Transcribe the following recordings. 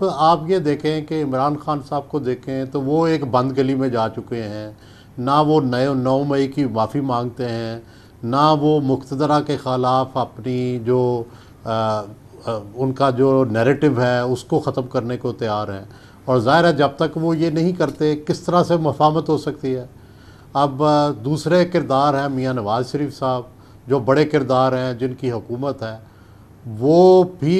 तो आप ये देखें कि इमरान खान साहब को देखें तो वो एक बंद गली में जा चुके हैं ना वो नए नौ मई की माफ़ी मांगते हैं ना वो मुख्तरा के ख़िलाफ़ अपनी जो आ, आ, उनका जो नैरेटिव है उसको ख़त्म करने को तैयार हैं और ज़ाहिर है जब तक वो ये नहीं करते किस तरह से मफामत हो सकती है अब दूसरे किरदार हैं मियाँ नवाज़ शरीफ साहब जो बड़े किरदार हैं जिनकी हुकूमत है वो भी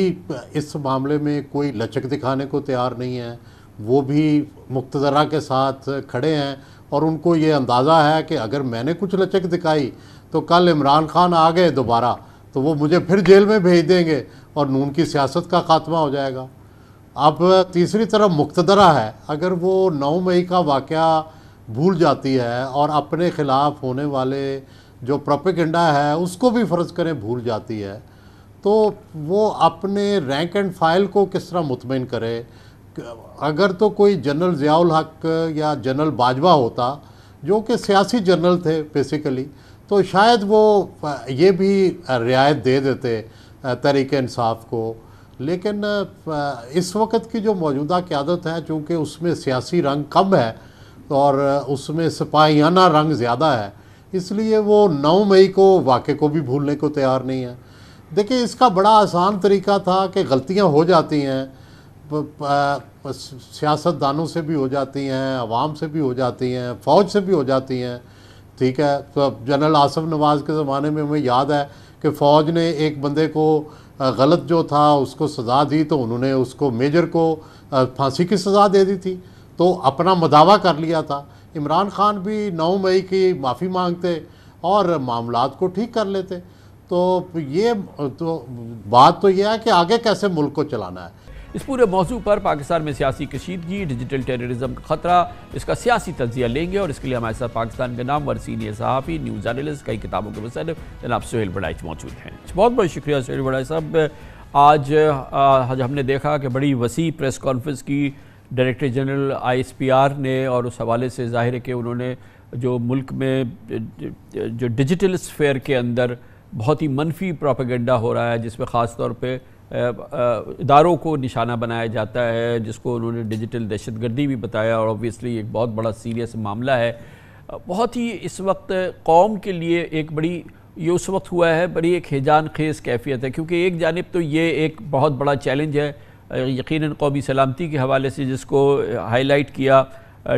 इस मामले में कोई लचक दिखाने को तैयार नहीं है वो भी मुक्तरा के साथ खड़े हैं और उनको ये अंदाज़ा है कि अगर मैंने कुछ लचक दिखाई तो कल इमरान खान आ गए दोबारा तो वो मुझे फिर जेल में भेज देंगे और नून की सियासत का खात्मा हो जाएगा अब तीसरी तरफ मुख्तरा है अगर वो नौ मई का वाक़ भूल जाती है और अपने ख़िलाफ़ होने वाले जो प्रोपिगंडा है उसको भी फ़र्ज़ करें भूल जाती है तो वो अपने रैंक एंड फाइल को किस तरह मुतमिन करे अगर तो कोई जनरल ज़ियाउल हक या जनरल बाजवा होता जो कि सियासी जनरल थे बेसिकली तो शायद वो ये भी रियायत दे देते तरीके इंसाफ को लेकिन इस वक्त की जो मौजूदा क्यादत है चूँकि उसमें सियासी रंग कम है और उसमें सिपाहियाना रंग ज़्यादा है इसलिए वो नौ मई को वाक़े को भी भूलने को तैयार नहीं है देखिए इसका बड़ा आसान तरीका था कि गलतियां हो जाती हैं सियासतदानों से भी हो जाती हैं आवाम से भी हो जाती हैं फ़ौज से भी हो जाती हैं ठीक है तो जनरल आसफ नवाज़ के ज़माने में हमें याद है कि फ़ौज ने एक बंदे को गलत जो था उसको सज़ा दी तो उन्होंने उसको मेजर को फांसी की सज़ा दे दी थी तो अपना मदावा कर लिया था इमरान खान भी नौ मई की माफ़ी मांगते और मामला को ठीक कर लेते तो ये तो बात तो यह है कि आगे कैसे मुल्क को चलाना है इस पूरे मौजू पर पाकिस्तान में सियासी कशीदगी डिजिटल टेररिज्म का खतरा इसका सियासी तजिया लेंगे और इसके लिए हमारे साथ पाकिस्तान के नाम सीनियर सहाफ़ी न्यूज़ जर्नलिस्ट कई किताबों के मुसनफ़ जनाब सुहेल बड़ाइच मौजूद हैं बहुत बहुत शुक्रिया सुहेल बड़ाइच साहब आज, आज हमने देखा कि बड़ी वसी प्रेस कॉन्फ्रेंस की डायरेक्टर जनरल आर ने और उस हवाले से जाहिर है कि उन्होंने जो मुल्क में जो डिजिटल स्फेयर के अंदर बहुत ही मनफी प्रोपेगेंडा हो रहा है जिसमें ख़ास तौर पर इदारों को निशाना बनाया जाता है जिसको उन्होंने डिजिटल दहशत गर्दी भी बताया और ऑबियसली एक बहुत बड़ा सीरियस मामला है बहुत ही इस वक्त कौम के लिए एक बड़ी ये उस वक्त हुआ है बड़ी एक हैजान खेज कैफियत है क्योंकि एक जानब तो ये एक बहुत बड़ा चैलेंज है यकीन कौमी सलामती के हवाले से जिसको हाईलाइट किया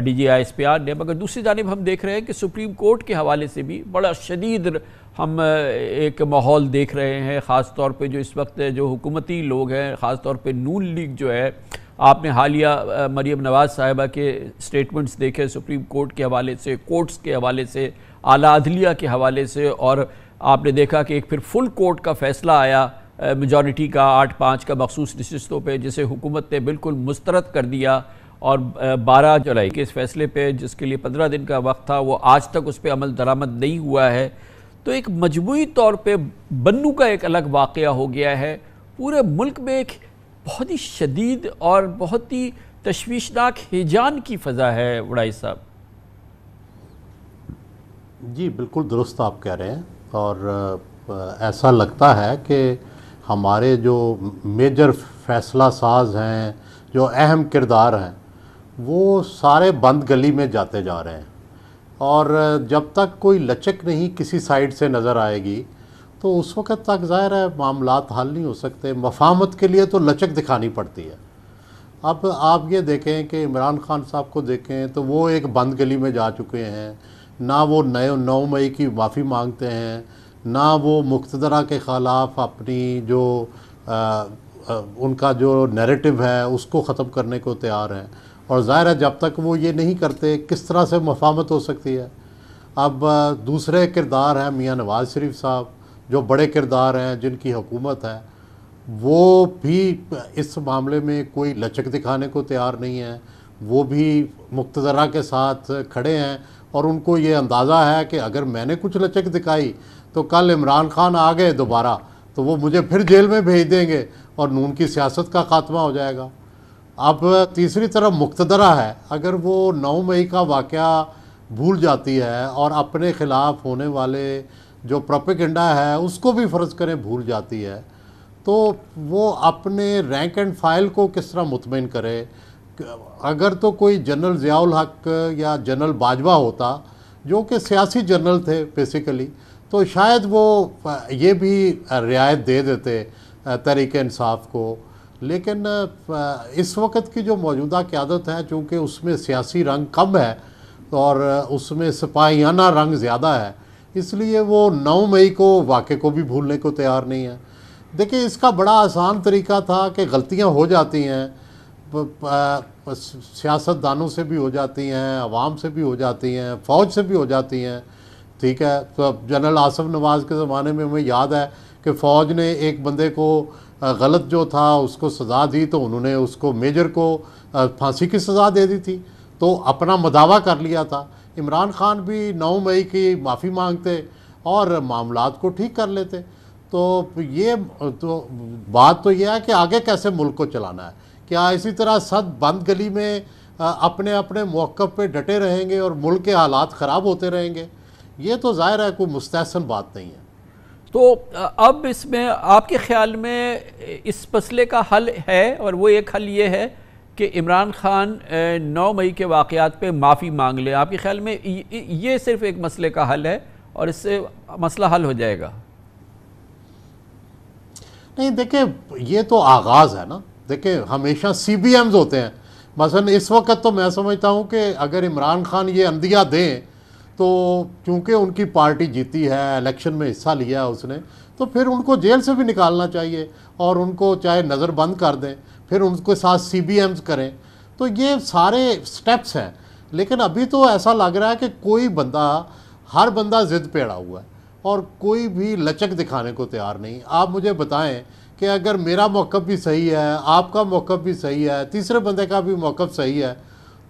D G I S P R ने मगर दूसरी जानब हम देख रहे हैं कि सुप्रीम कोर्ट के हवाले से भी बड़ा शदीद हम एक माहौल देख रहे हैं ख़ास तौर पे जो इस वक्त जो हुकूमती लोग हैं ख़ास तौर पे नून लीग जो है आपने हालिया मरियम नवाज़ साहिबा के स्टेटमेंट्स देखे सुप्रीम कोर्ट के हवाले से कोर्ट्स के हवाले से आला अदलिया के हवाले से और आपने देखा कि एक फिर फुल कोर्ट का फैसला आया मेजॉरिटी का आठ पाँच का मखसूस नशस्तों पर जिसे हुकूमत ने बिल्कुल मुस्तरद कर दिया और बारह जुलाई के इस फैसले पे जिसके लिए पंद्रह दिन का वक्त था वो आज तक उस पर अमल दरामद नहीं हुआ है तो एक मजमू तौर पर बन्नू का एक अलग वाक़ हो गया है पूरे मुल्क में एक बहुत ही शदीद और बहुत ही तशवीशनाक हिजान की फ़जा है उड़ाई साहब जी बिल्कुल दुरुस्त आप कह रहे हैं और ऐसा लगता है कि हमारे जो मेजर फैसला साज हैं जो अहम किरदार हैं वो सारे बंद गली में जाते जा रहे हैं और जब तक कोई लचक नहीं किसी साइड से नज़र आएगी तो उस वक़्त तक ज़ाहिर है मामला हल नहीं हो सकते मफामत के लिए तो लचक दिखानी पड़ती है अब आप ये देखें कि इमरान खान साहब को देखें तो वो एक बंद गली में जा चुके हैं ना वो नए नौ मई की माफ़ी मांगते हैं ना वो मुख्तरा के ख़िलाफ़ अपनी जो आ, आ, उनका जो नैरेटिव है उसको ख़त्म करने को तैयार हैं और ज़ाहिर है जब तक वो ये नहीं करते किस तरह से मफामत हो सकती है अब दूसरे किरदार हैं मियाँ नवाज़ शरीफ साहब जो बड़े किरदार हैं जिनकी हुकूमत है वो भी इस मामले में कोई लचक दिखाने को तैयार नहीं है वो भी मुख्तरा के साथ खड़े हैं और उनको ये अंदाज़ा है कि अगर मैंने कुछ लचक दिखाई तो कल इमरान खान आ गए दोबारा तो वो मुझे फिर जेल में भेज देंगे और नून की सियासत का खात्मा हो जाएगा अब तीसरी तरफ मुख्तरा है अगर वो नौ मई का वाक़ भूल जाती है और अपने ख़िलाफ़ होने वाले जो प्रोपिगंडा है उसको भी फ़र्ज़ करें भूल जाती है तो वो अपने रैंक एंड फाइल को किस तरह मुतमिन करे अगर तो कोई जनरल ज़ियाउल हक या जनरल बाजवा होता जो कि सियासी जनरल थे बेसिकली तो शायद वो ये भी रियायत दे देते तरीकानसाफ को लेकिन इस वक्त की जो मौजूदा क्यादत है चूँकि उसमें सियासी रंग कम है और उसमें सिपाहियाना रंग ज़्यादा है इसलिए वो नौ मई को वाक़े को भी भूलने को तैयार नहीं है देखिए इसका बड़ा आसान तरीका था कि गलतियाँ हो जाती हैं सियासतदानों से भी हो जाती हैं आवाम से भी हो जाती हैं फ़ौज से भी हो जाती हैं ठीक है तो जनरल आसफ नवाज़ के ज़माने में हमें याद है कि फ़ौज ने एक बंदे को गलत जो था उसको सज़ा दी तो उन्होंने उसको मेजर को फांसी की सज़ा दे दी थी तो अपना मदावा कर लिया था इमरान खान भी नौ मई की माफ़ी मांगते और मामला को ठीक कर लेते तो ये तो बात तो यह है कि आगे कैसे मुल्क को चलाना है क्या इसी तरह सद बंद गली में अपने अपने मौक़ पे डटे रहेंगे और मुल्क के हालात ख़राब होते रहेंगे ये तो ज़ाहिर है कोई मुस्तसन बात नहीं है तो अब इसमें आपके ख्याल में इस मसले का हल है और वो एक हल ये है कि इमरान खान नौ मई के वाक़ात पे माफ़ी मांग लें आपके ख्याल में ये सिर्फ एक मसले का हल है और इससे मसला हल हो जाएगा नहीं देखिए ये तो आगाज़ है ना देखिए हमेशा सी होते हैं मसलन इस वक्त तो मैं समझता हूँ कि अगर इमरान खान ये अंदिया दें तो क्योंकि उनकी पार्टी जीती है इलेक्शन में हिस्सा लिया है उसने तो फिर उनको जेल से भी निकालना चाहिए और उनको चाहे नज़र बंद कर दें फिर उनके साथ सी करें तो ये सारे स्टेप्स हैं लेकिन अभी तो ऐसा लग रहा है कि कोई बंदा हर बंदा ज़िद पे अड़ा हुआ है और कोई भी लचक दिखाने को तैयार नहीं आप मुझे बताएं कि अगर मेरा मौक़ भी सही है आपका मौक़ भी सही है तीसरे बंदे का भी मौक़ सही है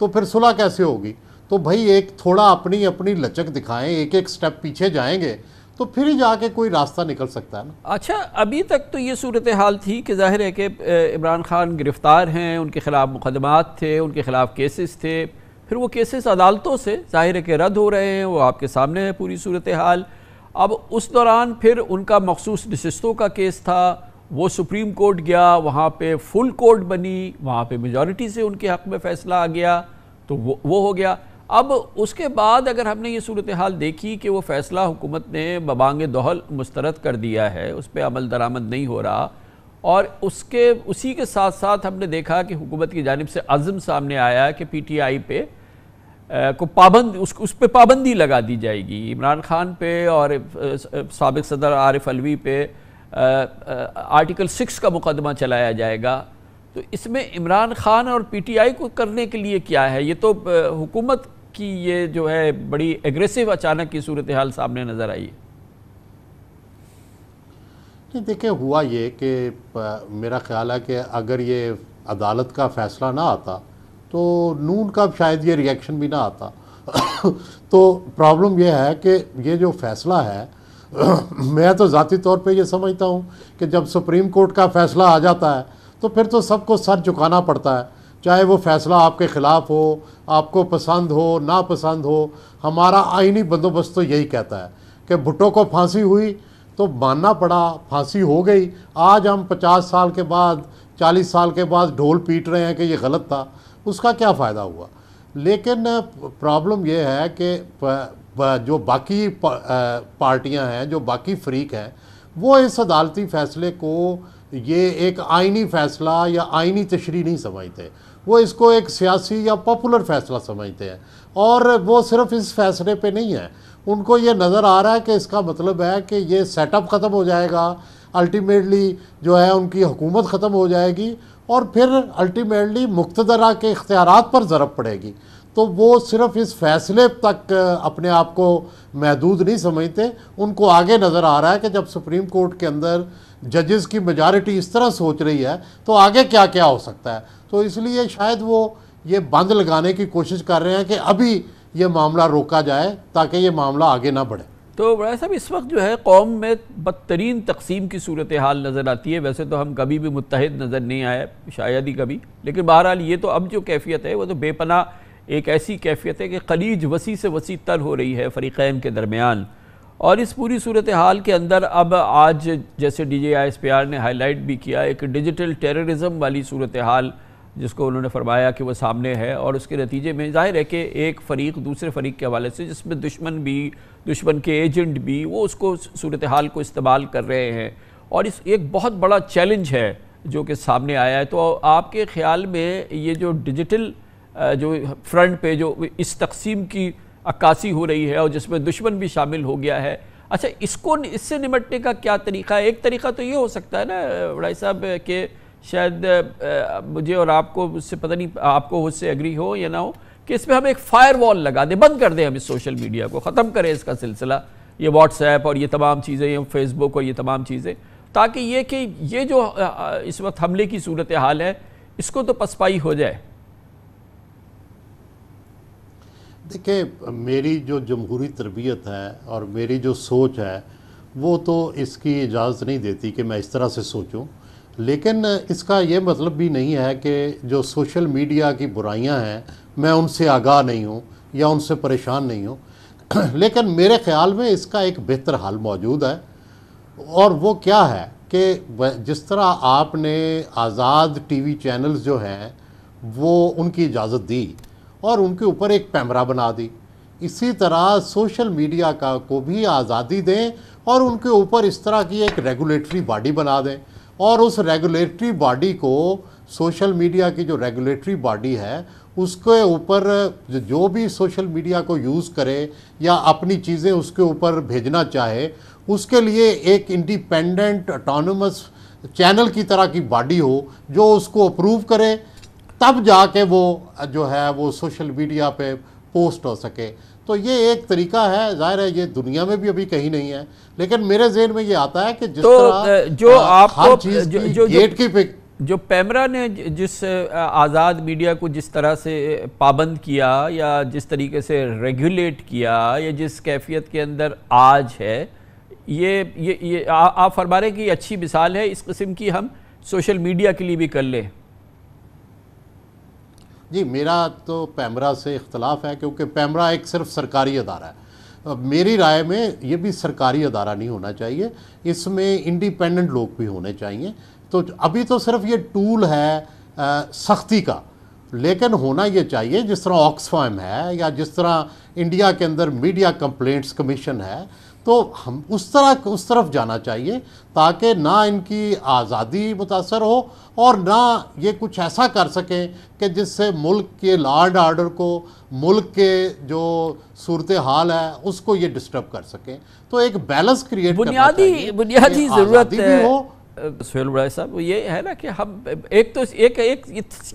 तो फिर सुलह कैसे होगी तो भाई एक थोड़ा अपनी अपनी लचक दिखाएं एक एक स्टेप पीछे जाएंगे तो फिर ही जाके कोई रास्ता निकल सकता है ना अच्छा अभी तक तो ये सूरत हाल थी कि जाहिर है कि इमरान खान गिरफ़्तार हैं उनके ख़िलाफ़ मुकदमात थे उनके ख़िलाफ़ केसेस थे फिर वो केसेस अदालतों से जाहिर है कि रद्द हो रहे हैं वो आपके सामने है पूरी सूरत हाल अब उस दौरान फिर उनका मखसूस नशस्तों का केस था वो सुप्रीम कोर्ट गया वहाँ पे फुल कोर्ट बनी वहाँ पे मेजॉरिटी से उनके हक़ में फ़ैसला आ गया तो वो वो हो गया अब उसके बाद अगर हमने ये सूरत हाल देखी कि वो फ़ैसला हुकूमत ने बबांग दोहल मुस्तरद कर दिया है उस पर अमल दरामद नहीं हो रहा और उसके उसी के साथ साथ हमने देखा कि हुकूमत की जानब से अज़म सामने आया कि पी टी आई पे को पाबंद उस उस पर पाबंदी लगा दी जाएगी इमरान खान पे और सबक सदर आरिफ अलवी पे आ, आ, आर्टिकल सिक्स का मुकदमा चलाया जाएगा तो इसमें इमरान खान और पीटीआई को करने के लिए क्या है ये तो हुकूमत कि ये जो है बड़ी एग्रेसिव अचानक की सूरत हाल सामने नज़र आई है देखिए हुआ ये कि मेरा ख्याल है कि अगर ये अदालत का फैसला ना आता तो नून का शायद ये रिएक्शन भी ना आता तो प्रॉब्लम यह है कि ये जो फैसला है मैं तो ज़ाती तौर पे ये समझता हूँ कि जब सुप्रीम कोर्ट का फैसला आ जाता है तो फिर तो सबको सर झुकाना पड़ता है चाहे वो फैसला आपके ख़िलाफ़ हो आपको पसंद हो नापसंद हो हमारा आइनी बंदोबस्त तो यही कहता है कि भुट्टो को फांसी हुई तो मानना पड़ा फांसी हो गई आज हम 50 साल के बाद 40 साल के बाद ढोल पीट रहे हैं कि ये गलत था उसका क्या फ़ायदा हुआ लेकिन प्रॉब्लम यह है कि जो बाकी पार्टियां हैं जो बाकी फ्रीक हैं वो इस अदालती फ़ैसले को ये एक आइनी फ़ैसला या आइनी तशरी नहीं समझते वो इसको एक सियासी या पॉपुलर फैसला समझते हैं और वो सिर्फ इस फैसले पे नहीं है उनको ये नज़र आ रहा है कि इसका मतलब है कि ये सेटअप ख़त्म हो जाएगा अल्टीमेटली जो है उनकी हुकूमत ख़त्म हो जाएगी और फिर अल्टीमेटली मुख्तरा के इख्तियार पर ज़रब पड़ेगी तो वो सिर्फ इस फैसले तक अपने आप को महदूद नहीं समझते उनको आगे नज़र आ रहा है कि जब सुप्रीम कोर्ट के अंदर जजेस की मेजॉरिटी इस तरह सोच रही है तो आगे क्या क्या हो सकता है तो इसलिए शायद वो ये बंद लगाने की कोशिश कर रहे हैं कि अभी ये मामला रोका जाए ताकि ये मामला आगे ना बढ़े तो बड़ा साहब इस वक्त जो है कौम में बदतरीन तकसीम की सूरत हाल नज़र आती है वैसे तो हम कभी भी मुतहद नज़र नहीं आए शायद ही कभी लेकिन बहरहाल ये तो अब जो कैफियत है वो तो बेपना एक ऐसी कैफियत है कि खलीज वसी से वसी तर हो रही है फ़रीक़ैन के दरमियान और इस पूरी सूरत हाल के अंदर अब आज जैसे D J I S P R ने हाईलाइट भी किया एक डिजिटल टेररिज्म वाली सूरत हाल जिसको उन्होंने फरमाया कि वह सामने है और उसके नतीजे में जाहिर है कि एक फ़रीक दूसरे फरीक के हवाले से जिसमें दुश्मन भी दुश्मन के एजेंट भी वो उसको सूरत हाल को इस्तेमाल कर रहे हैं और इस एक बहुत बड़ा चैलेंज है जो कि सामने आया है तो आपके ख्याल में ये जो डिजिटल जो फ्रंट पे जो इस तकसीम की अक्कासी हो रही है और जिसमें दुश्मन भी शामिल हो गया है अच्छा इसको इससे निमटने का क्या तरीका है एक तरीका तो ये हो सकता है ना भाई साहब के शायद मुझे और आपको उससे पता नहीं आपको उससे एग्री हो या ना हो कि इसमें हम एक फायर वॉल लगा दें बंद कर दें हम इस सोशल मीडिया को ख़त्म करें इसका सिलसिला ये व्हाट्सएप और ये तमाम चीज़ें फेसबुक और ये तमाम चीज़ें ताकि ये कि ये जो इस वक्त हमले की सूरत हाल है इसको तो पसपाई हो जाए देखिए मेरी जो जमहूरी तरबियत है और मेरी जो सोच है वो तो इसकी इजाज़त नहीं देती कि मैं इस तरह से सोचूं लेकिन इसका ये मतलब भी नहीं है कि जो सोशल मीडिया की बुराइयां हैं मैं उनसे आगाह नहीं हूँ या उनसे परेशान नहीं हूँ लेकिन मेरे ख्याल में इसका एक बेहतर हल मौजूद है और वो क्या है कि जिस तरह आपने आज़ाद वी चैनल्स जो हैं वो उनकी इजाज़त दी और उनके ऊपर एक पैमरा बना दी इसी तरह सोशल मीडिया का को भी आज़ादी दें और उनके ऊपर इस तरह की एक रेगुलेटरी बॉडी बना दें और उस रेगुलेटरी बॉडी को सोशल मीडिया की जो रेगुलेटरी बॉडी है उसके ऊपर जो भी सोशल मीडिया को यूज़ करे या अपनी चीज़ें उसके ऊपर भेजना चाहे उसके लिए एक इंडिपेंडेंट ऑटोनमस चैनल की तरह की बॉडी हो जो उसको अप्रूव करे तब जाके वो जो है वो सोशल मीडिया पे पोस्ट हो सके तो ये एक तरीका है जाहिर है ये दुनिया में भी अभी कहीं नहीं है लेकिन मेरे जेन में ये आता है कि जिस तो तरह जो आपको जो, जो, जो गेट की पिक जो पैमरा ने जिस आज़ाद मीडिया को जिस तरह से पाबंद किया या जिस तरीके से रेगुलेट किया या जिस कैफियत के अंदर आज है ये ये ये आप फरमा रहे कि अच्छी मिसाल है इस किस्म की हम सोशल मीडिया के लिए भी कर लें जी मेरा तो पैमरा से इख्तलाफ है क्योंकि पैमरा एक सिर्फ सरकारी अदारा है मेरी राय में ये भी सरकारी अदारा नहीं होना चाहिए इसमें इंडिपेंडेंट लोग भी होने चाहिए तो अभी तो सिर्फ ये टूल है सख्ती का लेकिन होना ये चाहिए जिस तरह ऑक्सफॉर्म है या जिस तरह इंडिया के अंदर मीडिया कंप्लेंट्स कमीशन है तो हम उस तरह उस तरफ जाना चाहिए ताकि ना इनकी आज़ादी मुतासर हो और ना ये कुछ ऐसा कर सकें कि जिससे मुल्क के एंड आर्डर को मुल्क के जो सूरत हाल है उसको ये डिस्टर्ब कर सकें तो एक बैलेंस क्रिएट बुनियादी बुनियादी ज़रूरत भी हो सुहेल भाई साहब ये है ना कि हम एक तो एक एक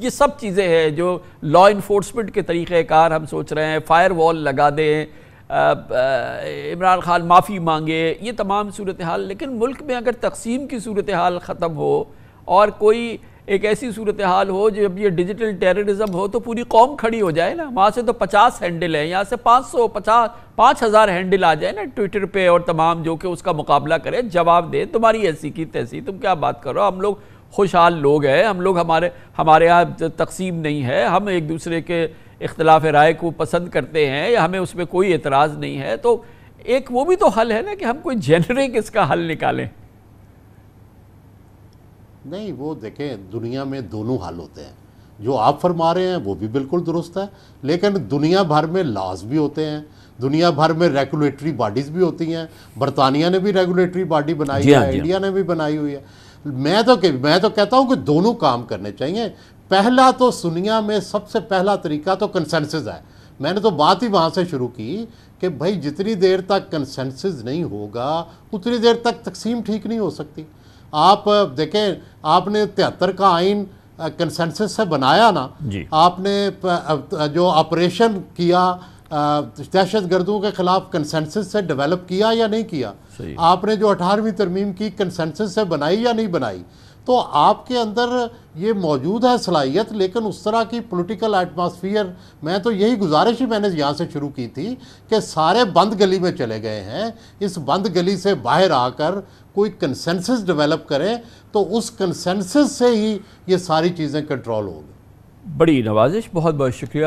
ये सब चीज़ें हैं जो लॉ इन्फोर्समेंट के तरीक़ार हम सोच रहे हैं फायर वॉल लगा दें इमरान खान माफ़ी मांगे ये तमाम सूरत हाल लेकिन मुल्क में अगर तकसीम की सूरत हाल ख़त्म हो और कोई एक ऐसी सूरत हाल हो जब ये डिजिटल टेररिज्म हो तो पूरी कौम खड़ी हो जाए ना वहाँ से तो पचास हैंडल हैं यहाँ से पाँच सौ पचास पाँच हज़ार हैंडल आ जाए ना ट्विटर पे और तमाम जो कि उसका मुकाबला करें जवाब दे तुम्हारी ऐसी की तैसी तुम क्या बात करो हम लोग खुशहाल लोग हैं हम लोग हमारे हमारे यहाँ तकसीम नहीं है हम एक दूसरे के इख्तलाफ राय को पसंद करते हैं या हमें उसमें कोई एतराज़ नहीं है तो एक वो भी तो हल है ना कि हम कोई जेनरिक इसका हल निकालें नहीं वो देखें दुनिया में दोनों हल होते हैं जो आप फरमा रहे हैं वो भी बिल्कुल दुरुस्त है लेकिन दुनिया भर में लॉज भी होते हैं दुनिया भर में रेगुलेटरी बॉडीज़ भी होती हैं बरतानिया ने भी रेगुलेटरी बॉडी बनाई है हाँ, हाँ। इंडिया ने भी बनाई हुई है मैं तो मैं तो कहता हूँ कि दोनों काम करने चाहिए पहला तो सुनिया में सबसे पहला तरीका तो कंसेंसस है मैंने तो बात ही वहाँ से शुरू की कि भाई जितनी देर तक कंसेंसस नहीं होगा उतनी देर तक तकसीम ठीक नहीं हो सकती आप देखें आपने तिहत्तर का आइन कंसेंसस से बनाया ना आपने जो ऑपरेशन किया दहशत गर्दों के ख़िलाफ़ कंसेंसस से डेवलप किया या नहीं किया आपने जो अठारहवीं तरमीम की कंसेंसस से बनाई या नहीं बनाई तो आपके अंदर ये मौजूद है सलाहियत लेकिन उस तरह की पॉलिटिकल एटमॉस्फियर मैं तो यही गुजारिश ही मैंने यहाँ से शुरू की थी कि सारे बंद गली में चले गए हैं इस बंद गली से बाहर आकर कोई कंसेंसस डेवलप करें तो उस कंसेंसस से ही ये सारी चीज़ें कंट्रोल होगी बड़ी नवाजिश बहुत बहुत शुक्रिया